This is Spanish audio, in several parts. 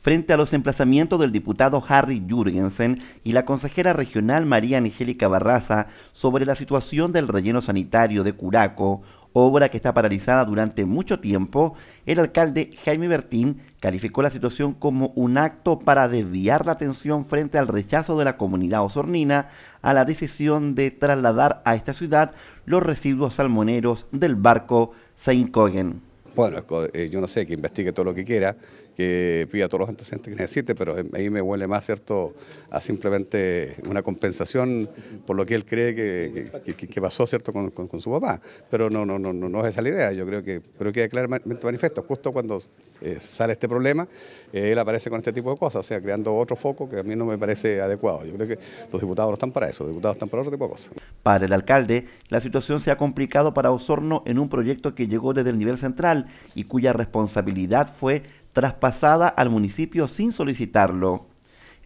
frente a los emplazamientos del diputado Harry Jürgensen y la consejera regional María Angélica Barraza sobre la situación del relleno sanitario de Curaco, obra que está paralizada durante mucho tiempo, el alcalde Jaime Bertín calificó la situación como un acto para desviar la atención frente al rechazo de la comunidad osornina a la decisión de trasladar a esta ciudad los residuos salmoneros del barco Saint Cogen. Bueno, eh, yo no sé, que investigue todo lo que quiera que pida todos los antecedentes que necesite, pero eh, ahí me huele más, ¿cierto?, a simplemente una compensación por lo que él cree que, pasó, ¿cierto?, con, su papá. Pero no, no, no, no es esa la idea, yo creo que, creo que claramente manifiesto, justo cuando eh, sale este problema, eh, él aparece con este tipo de cosas, o sea, creando otro foco que a mí no me parece adecuado. Yo creo que los diputados no están para eso, los diputados están para otro tipo de cosas. Para el alcalde, la situación se ha complicado para Osorno en un proyecto que llegó desde el nivel central y cuya responsabilidad fue traspasada al municipio sin solicitarlo.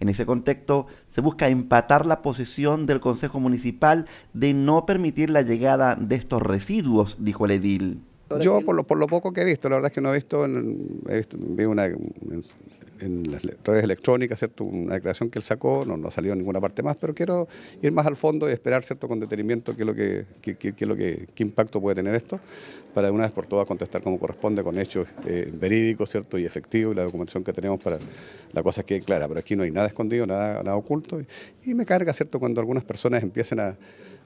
En ese contexto, se busca empatar la posición del Consejo Municipal de no permitir la llegada de estos residuos, dijo el edil. Yo, por lo, por lo poco que he visto, la verdad es que no he visto, he visto una, en las redes electrónicas, ¿cierto? Una declaración que él sacó, no, no ha salido en ninguna parte más, pero quiero ir más al fondo y esperar, ¿cierto?, con detenimiento qué lo que, impacto puede tener esto, para de una vez por todas contestar como corresponde, con hechos eh, verídicos, ¿cierto?, y efectivos, y la documentación que tenemos para la cosa quede clara. Pero aquí no hay nada escondido, nada, oculto, y, me carga, ¿cierto?, cuando algunas personas empiecen a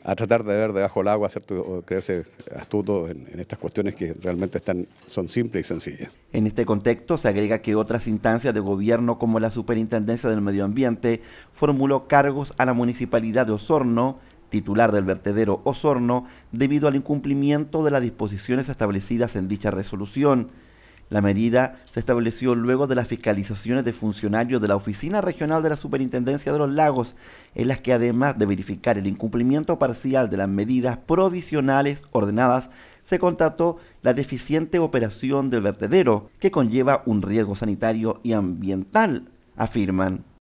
a tratar de ver debajo del agua, ¿cierto? creerse astuto en, estas cuestiones que realmente están, son simples y sencillas. En este contexto se agrega que otras instancias de gobierno como la Superintendencia del Medio Ambiente formuló cargos a la Municipalidad de Osorno, titular del vertedero Osorno, debido al incumplimiento de las disposiciones establecidas en dicha resolución. La medida se estableció luego de las fiscalizaciones de funcionarios de la Oficina Regional de la Superintendencia de los Lagos, en las que además de verificar el incumplimiento parcial de las medidas provisionales ordenadas, se contrató la deficiente operación del vertedero, que conlleva un riesgo sanitario y ambiental, afirman.